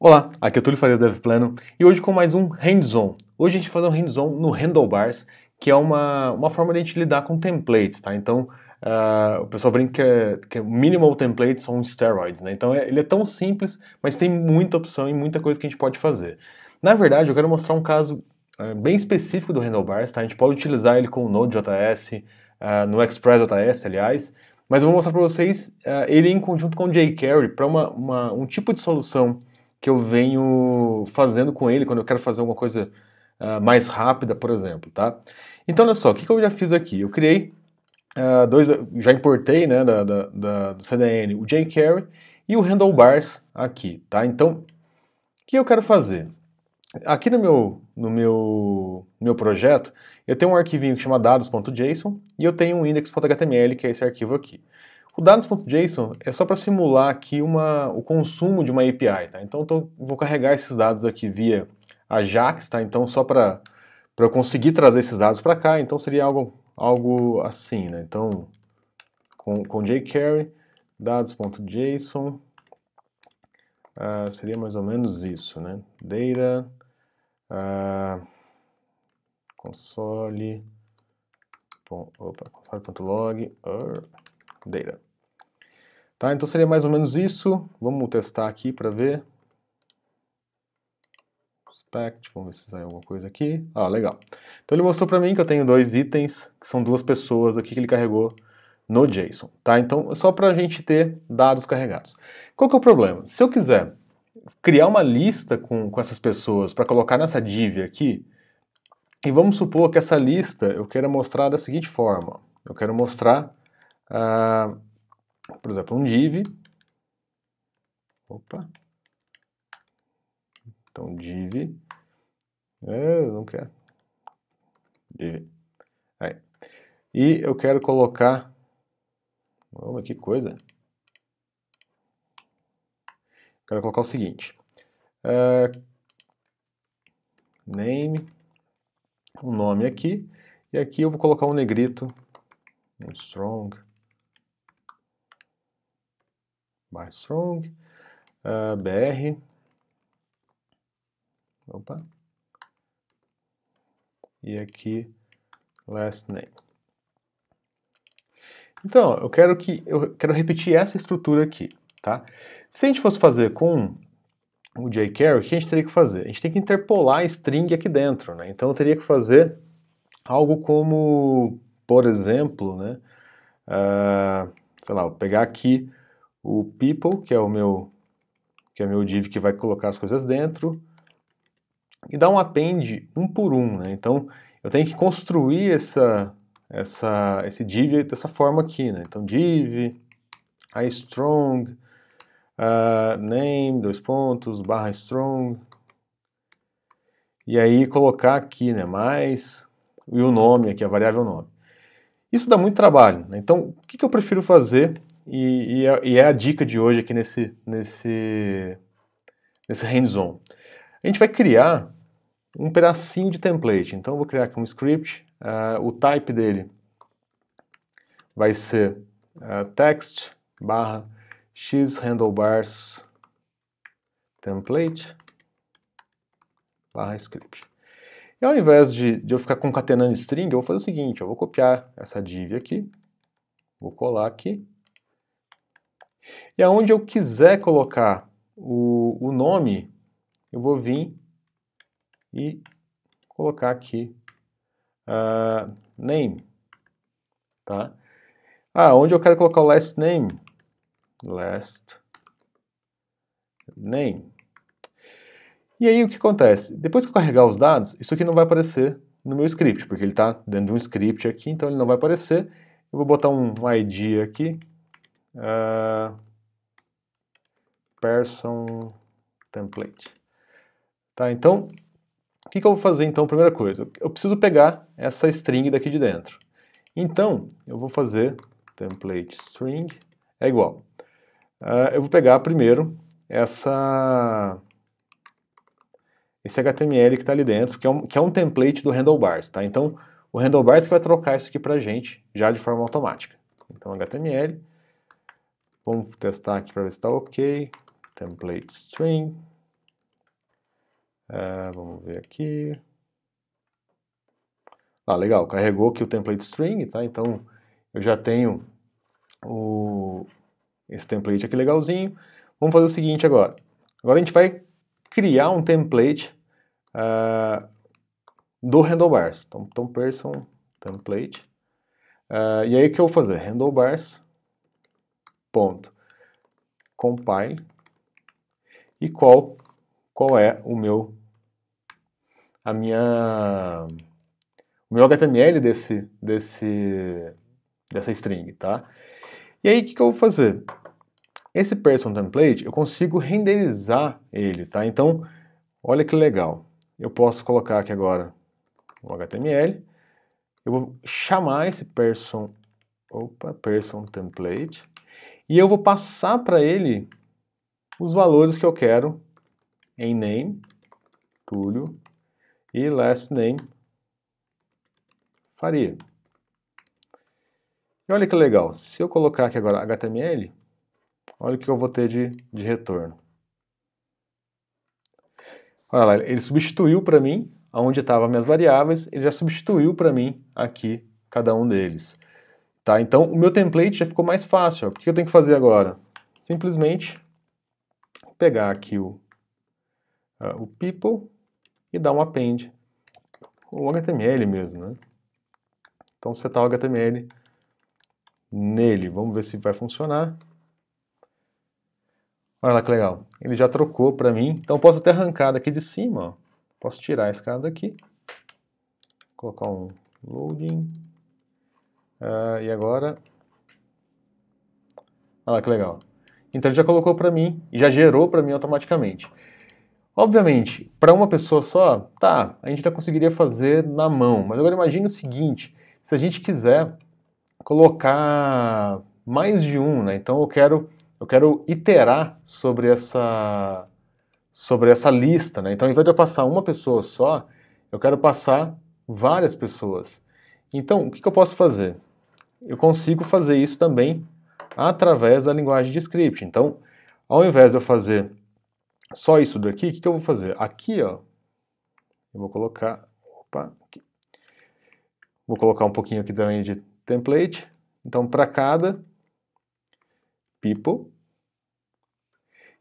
Olá, aqui é o Túlio Faria do DevPlano e hoje com mais um hands-on. Hoje a gente vai fazer um hands-on no Handlebars, que é uma, uma forma de a gente lidar com templates, tá? Então, uh, o pessoal brinca que, é, que é minimal templates são steroids, né? Então, é, ele é tão simples, mas tem muita opção e muita coisa que a gente pode fazer. Na verdade, eu quero mostrar um caso uh, bem específico do Handlebars, tá? A gente pode utilizar ele com o Node.js, uh, ah, no Express.js, aliás, mas eu vou mostrar para vocês ele em conjunto com o jQuery para uma, uma, um tipo de solução que eu venho fazendo com ele quando eu quero fazer alguma coisa uh, mais rápida, por exemplo, tá? Então, olha só, o que, que eu já fiz aqui? Eu criei uh, dois, já importei, né, da, da, da, do CDN, o jQuery e o handlebars aqui, tá? Então, o que eu quero fazer? Aqui no meu, no meu, meu projeto, eu tenho um arquivinho que chama dados.json e eu tenho um index.html, que é esse arquivo aqui. O dados.json é só para simular aqui uma, o consumo de uma API, tá? Então tô, vou carregar esses dados aqui via Ajax, tá? Então só para eu conseguir trazer esses dados para cá, então seria algo, algo assim, né? Então com, com jQuery, dados.json, uh, ah, seria mais ou menos isso, né? Data, uh, console, console.log, er, data. Tá, então seria mais ou menos isso. Vamos testar aqui para ver. Spect, vamos ver se sai alguma coisa aqui. Ah, legal. Então ele mostrou para mim que eu tenho dois itens, que são duas pessoas aqui que ele carregou no JSON, tá? Então é só para a gente ter dados carregados. Qual que é o problema? Se eu quiser criar uma lista com, com essas pessoas para colocar nessa div aqui, e vamos supor que essa lista eu queira mostrar da seguinte forma. Eu quero mostrar... Uh, por exemplo, um div. Opa. Então, div. É, eu não quero. Div. Aí. E eu quero colocar... Vamos, que coisa. Quero colocar o seguinte. É, name. Um nome aqui. E aqui eu vou colocar um negrito. Um strong bystrong, uh, ah, br, opa, e aqui last name. Então, eu quero que eu quero repetir essa estrutura aqui, tá? Se a gente fosse fazer com o jQuery, o que a gente teria que fazer? A gente tem que interpolar string aqui dentro, né? Então eu teria que fazer algo como, por exemplo, né? Uh, sei lá, eu pegar aqui o people, que é o meu que é meu div que vai colocar as coisas dentro, e dá um append um por um, né? Então, eu tenho que construir essa, essa, esse div dessa forma aqui, né? Então, div, a strong, uh, name, dois pontos, barra strong, e aí colocar aqui, né, mais, e o nome aqui, a variável nome. Isso dá muito trabalho, né? Então, o que, que eu prefiro fazer e, e, é, e, é, a dica de hoje aqui nesse, nesse, nesse hands-on. A gente vai criar um pedacinho de template. Então, eu vou criar aqui um script. Uh, o type dele vai ser uh, text barra x handlebars template barra script. E ao invés de, de, eu ficar concatenando string, eu vou fazer o seguinte, eu vou copiar essa div aqui, vou colar aqui, e aonde eu quiser colocar o, o nome, eu vou vir e colocar aqui uh, name, tá? Ah, onde eu quero colocar o last name? Last name. E aí o que acontece? Depois que eu carregar os dados, isso aqui não vai aparecer no meu script, porque ele está dentro de um script aqui, então ele não vai aparecer. Eu vou botar um ID aqui, uh, ah, person template. Tá, então, o que, que eu vou fazer então, primeira coisa? Eu preciso pegar essa string daqui de dentro. Então, eu vou fazer template string é igual. Uh, eu vou pegar primeiro essa esse HTML que está ali dentro, que é, um, que é um template do handlebars, tá? Então, o handlebars que vai trocar isso aqui para a gente já de forma automática. Então, HTML, Vamos testar aqui para ver se está ok. Template string. É, vamos ver aqui. Ah, legal, carregou aqui o template string, tá? Então eu já tenho o, esse template aqui legalzinho. Vamos fazer o seguinte agora. Agora a gente vai criar um template uh, do handlebars. Então, então person template. Uh, e aí o que eu vou fazer? Handlebars ponto compile e qual qual é o meu a minha o meu HTML desse desse dessa string, tá? E aí o que, que eu vou fazer? Esse person template eu consigo renderizar ele, tá? Então olha que legal. Eu posso colocar aqui agora o HTML. Eu vou chamar esse person, opa, person template e eu vou passar para ele os valores que eu quero em name, Túlio, e last name, Faria. E olha que legal, se eu colocar aqui agora HTML, olha o que eu vou ter de, de retorno. Olha lá, ele substituiu para mim, onde estavam minhas variáveis, ele já substituiu para mim aqui cada um deles. Tá? Então, o meu template já ficou mais fácil. Ó. O que eu tenho que fazer agora? Simplesmente pegar aqui o, uh, o people e dar um append. O HTML mesmo, né? Então, setar o HTML nele. Vamos ver se vai funcionar. Olha lá que legal. Ele já trocou para mim. Então, eu posso até arrancar daqui de cima. Ó. Posso tirar esse cara daqui. Colocar um loading Uh, e agora... Olha lá que legal. Então ele já colocou para mim e já gerou para mim automaticamente. Obviamente, para uma pessoa só, tá, a gente já conseguiria fazer na mão. Mas agora imagine o seguinte, se a gente quiser colocar mais de um, né? Então eu quero, eu quero iterar sobre essa, sobre essa lista, né? Então ao invés de eu passar uma pessoa só, eu quero passar várias pessoas. Então, o que, que eu posso fazer? eu consigo fazer isso também através da linguagem de script. Então, ao invés de eu fazer só isso daqui, o que, que eu vou fazer? Aqui, ó, eu vou colocar, opa, aqui. vou colocar um pouquinho aqui também de template. Então, para cada people,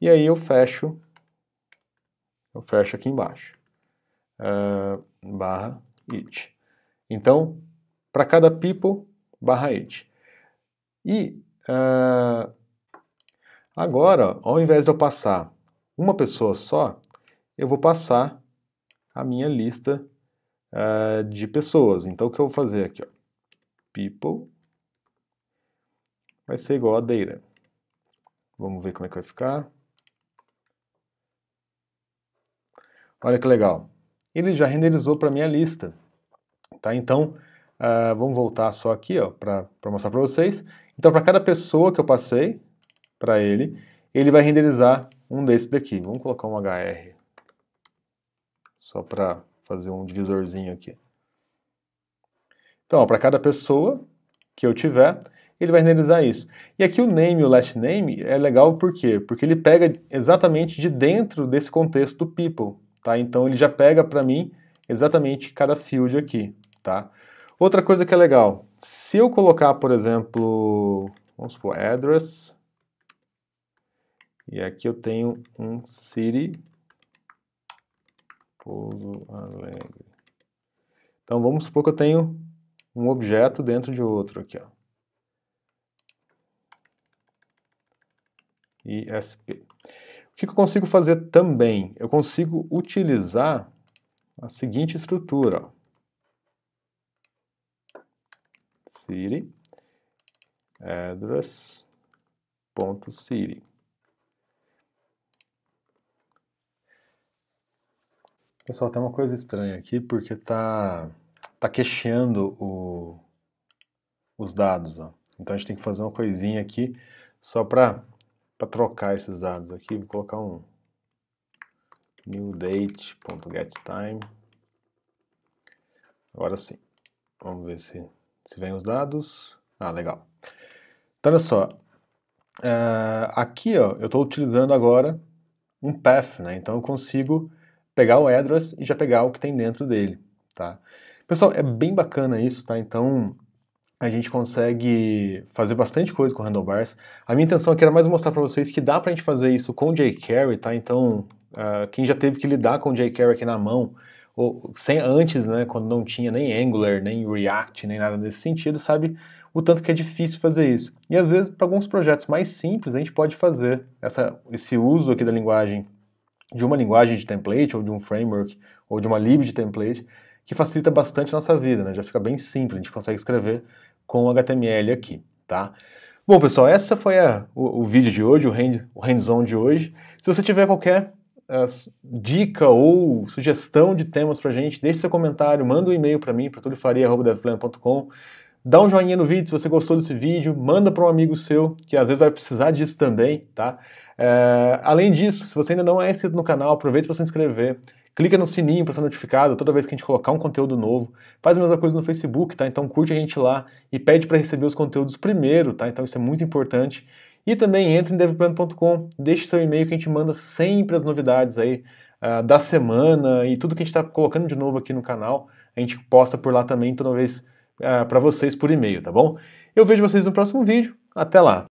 e aí eu fecho, eu fecho aqui embaixo, uh, barra it. Então, para cada people, barra it. E uh, agora, ao invés de eu passar uma pessoa só, eu vou passar a minha lista uh, de pessoas. Então, o que eu vou fazer aqui? Ó? People vai ser igual a data. Vamos ver como é que vai ficar. Olha que legal. Ele já renderizou para minha lista. Tá? Então, Uh, vamos voltar só aqui para mostrar para vocês. Então, para cada pessoa que eu passei para ele, ele vai renderizar um desses daqui. Vamos colocar um HR, só para fazer um divisorzinho aqui. Então, para cada pessoa que eu tiver, ele vai renderizar isso. E aqui o name e o last name é legal por quê? Porque ele pega exatamente de dentro desse contexto do people, tá? Então ele já pega para mim exatamente cada field aqui, tá? Outra coisa que é legal, se eu colocar, por exemplo, vamos supor, address, e aqui eu tenho um city, Pouso Alegre. Então vamos supor que eu tenho um objeto dentro de outro aqui, ó. ISP. O que eu consigo fazer também? Eu consigo utilizar a seguinte estrutura, ó city address.city. Pessoal, tem uma coisa estranha aqui porque tá tá queixando o, os dados, ó. Então a gente tem que fazer uma coisinha aqui só para para trocar esses dados aqui, vou colocar um new date.getTime. Agora sim. Vamos ver se se vem os dados. Ah, legal. Então, olha só. Uh, aqui, ó, eu estou utilizando agora um path, né? Então, eu consigo pegar o address e já pegar o que tem dentro dele, tá? Pessoal, é bem bacana isso, tá? Então, a gente consegue fazer bastante coisa com handlebars. A minha intenção aqui era mais mostrar para vocês que dá para a gente fazer isso com jQuery, tá? Então, uh, quem já teve que lidar com jQuery aqui na mão, ou sem antes, né, quando não tinha nem Angular, nem React, nem nada nesse sentido, sabe o tanto que é difícil fazer isso. E às vezes, para alguns projetos mais simples, a gente pode fazer essa, esse uso aqui da linguagem, de uma linguagem de template, ou de um framework, ou de uma lib de template, que facilita bastante a nossa vida, né? Já fica bem simples, a gente consegue escrever com HTML aqui, tá? Bom, pessoal, essa foi a, o, o, vídeo de hoje, o hands-on hands de hoje. Se você tiver qualquer dica ou sugestão de temas para a gente, deixe seu comentário, manda um e-mail para mim, para tudofaria.devplan.com. Dá um joinha no vídeo se você gostou desse vídeo, manda para um amigo seu, que às vezes vai precisar disso também, tá? É, além disso, se você ainda não é inscrito no canal, aproveita para se inscrever, clica no sininho para ser notificado toda vez que a gente colocar um conteúdo novo, faz a mesma coisa no Facebook, tá? Então curte a gente lá e pede para receber os conteúdos primeiro, tá? Então isso é muito importante. E também entre em devplano.com, deixe seu e-mail que a gente manda sempre as novidades aí uh, da semana e tudo que a gente está colocando de novo aqui no canal. A gente posta por lá também toda vez uh, ah, para vocês por e-mail, tá bom? Eu vejo vocês no próximo vídeo. Até lá!